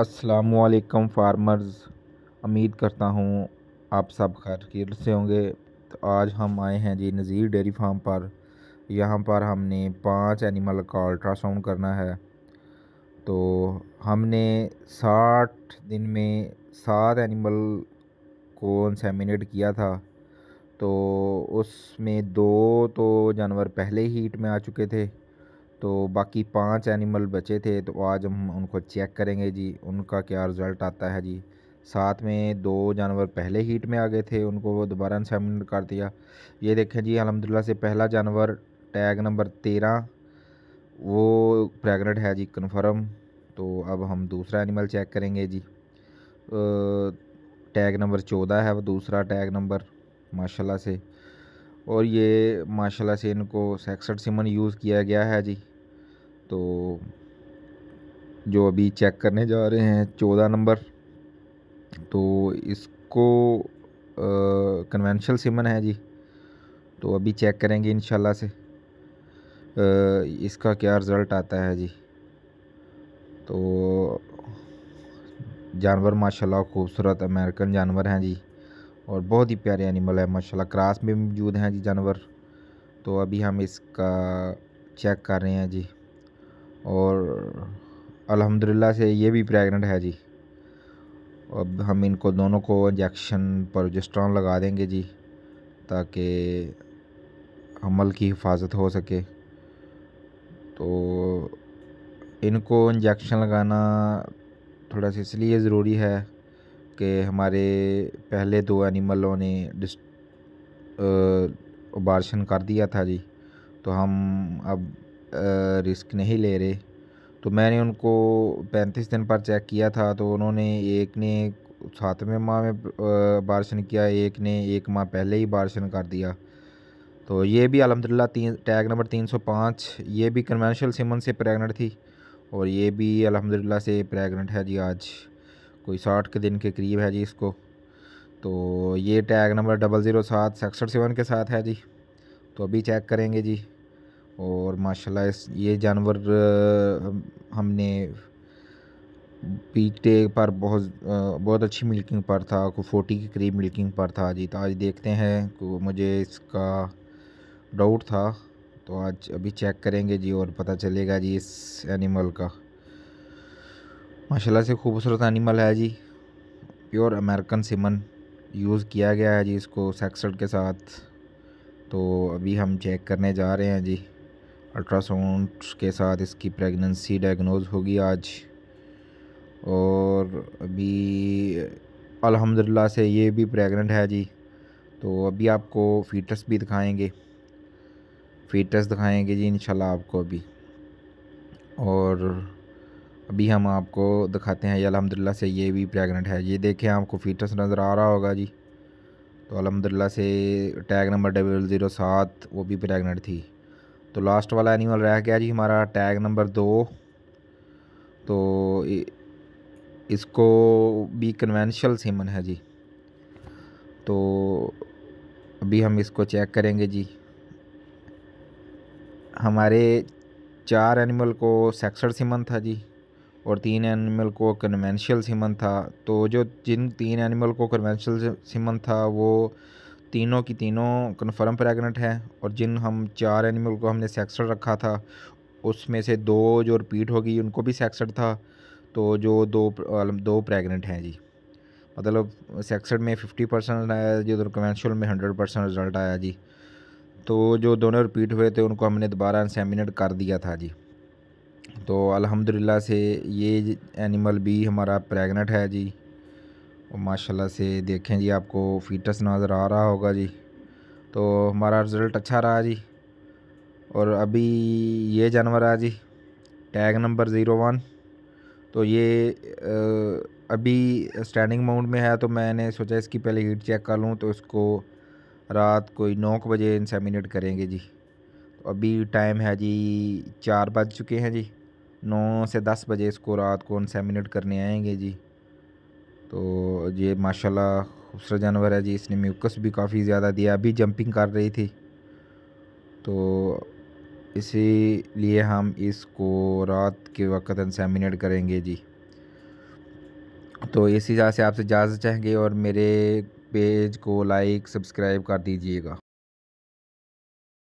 अस्सलाम फार्मर्स उम्मीद करता हूँ आप सब खैर से होंगे तो आज हम आए हैं जी नज़ीर डेयरी फार्म पर यहाँ पर हमने पांच एनिमल का अल्ट्रासाउंड करना है तो हमने साठ दिन में सात एनिमल को इंसेमिनेट किया था तो उसमें दो तो जानवर पहले ही हीट में आ चुके थे तो बाकी पांच एनिमल बचे थे तो आज हम उनको चेक करेंगे जी उनका क्या रिज़ल्ट आता है जी साथ में दो जानवर पहले हीट में आ गए थे उनको वो दोबारा इंसामिन कर दिया ये देखें जी अलहमदिल्ला से पहला जानवर टैग नंबर तेरह वो प्रेगनेंट है जी कन्फर्म तो अब हम दूसरा एनिमल चेक करेंगे जी टैग नंबर चौदह है वो दूसरा टैग नंबर माशाल्लाह से और ये माशाल्लाह से इनको सैकसठ सिमन यूज़ किया गया है जी तो जो अभी चेक करने जा रहे हैं चौदह नंबर तो इसको कन्वेंशनल सिमन है जी तो अभी चेक करेंगे इन से आ, इसका क्या रिज़ल्ट आता है जी तो जानवर माशाल्लाह खूबसूरत अमेरिकन जानवर हैं जी और बहुत ही प्यारे एनिमल है माशाल्लाह क्रास में भी मौजूद हैं जी जानवर तो अभी हम इसका चेक कर रहे हैं जी और अल्हम्दुलिल्लाह से ये भी प्रेग्नेंट है जी अब हम इनको दोनों को इंजेक्शन प्रोजेस्ट्रॉन लगा देंगे जी ताकि हमल की हिफाजत हो सके तो इनको इंजेक्शन लगाना थोड़ा सा इसलिए ज़रूरी है कि हमारे पहले दो एनिमलों ने डिस कर दिया था जी तो हम अब रिस्क नहीं ले रहे तो मैंने उनको पैंतीस दिन पर चेक किया था तो उन्होंने एक ने सातवें माह में बारशन किया एक ने एक माह पहले ही बारशन कर दिया तो ये भी अलहमदिल्ला तीन टैग नंबर तीन सौ पाँच ये भी कन्वेंशनल सिमन से प्रेग्नेंट थी और ये भी अलहमदिल्ला से प्रेग्नेंट है जी आज कोई साठ के दिन के करीब है जी इसको तो ये टैग नंबर डबल ज़ीरो सात सड़सठ सेवन के साथ है जी तो अभी चेक करेंगे जी और माशाल्लाह इस ये जानवर हमने पीक डे पर बहुत बहुत अच्छी मिल्किंग पर था को फोर्टी के करीब मिल्किंग पर था जी तो आज देखते हैं को मुझे इसका डाउट था तो आज अभी चेक करेंगे जी और पता चलेगा जी इस एनिमल का माशाला से खूबसूरत एनिमल है जी प्योर अमेरिकन सिमन यूज़ किया गया है जी इसको सेक्सड के साथ तो अभी हम चेक करने जा रहे हैं जी अल्ट्रासाउंड के साथ इसकी प्रेगनेंसी डायग्नोज होगी आज और अभी अल्हम्दुलिल्लाह से ये भी प्रेग्नेंट है जी तो अभी आपको फीटस भी दिखाएंगे फीटस दिखाएंगे जी इंशाल्लाह आपको अभी और अभी हम आपको दिखाते हैं ये अलहमदिल्ला से ये भी प्रेगनेंट है ये देखें आपको फीटस नज़र आ रहा होगा जी तो अलहमदिल्ला से टैग नंबर डबल ज़ीरो सात वो भी प्रेगनेंट थी तो लास्ट वाला एनिमल रह गया जी हमारा टैग नंबर दो तो इसको भी कन्वेंशनल सीमन है जी तो अभी हम इसको चेक करेंगे जी हमारे चार एनिमल को सेक्सड सीमन था जी और तीन एनिमल को कन्वेंशनल सीमन था तो जो जिन तीन एनिमल को कन्वेंशनल सीमन था वो तीनों की तीनों कन्फर्म प्रेगनेंट हैं और जिन हम चार एनिमल को हमने सेक्सड रखा था उसमें से दो जो रिपीट होगी उनको भी सेक्सड था तो जो दो मतलब दो प्रेगनेंट हैं जी मतलब सेक्सड में फिफ्टी परसेंट आया जी उधर कन्वेंशनल में हंड्रेड परसेंट रिज़ल्ट आया जी तो जो दोनों रिपीट हुए थे उनको हमने दोबारा इंसेमिनेट कर दिया था जी तो अल्हम्दुलिल्लाह से ये एनिमल भी हमारा प्रेग्नेंट है जी और माशाल्लाह से देखें जी आपको फीटस नज़र आ रहा होगा जी तो हमारा रिज़ल्ट अच्छा रहा जी और अभी ये जानवर है जी टैग नंबर ज़ीरो वन तो ये अभी स्टैंडिंग माउंट में है तो मैंने सोचा इसकी पहले हीट चेक कर लूँ तो इसको रात कोई नौ बजे इंसेमिनेट करेंगे जी तो अभी टाइम है जी चार बज चुके हैं जी नौ से दस बजे इसको रात को इंसेमिनेट करने आएंगे जी तो ये माशाल्लाह खूबसूरत जानवर है जी इसने म्यूकस भी काफ़ी ज़्यादा दिया अभी जंपिंग कर रही थी तो इसी लिए हम इसको रात के वक्त इंसेमिनेट करेंगे जी तो इसी हिसाब से आपसे इजाज़त चाहेंगे और मेरे पेज को लाइक सब्सक्राइब कर दीजिएगा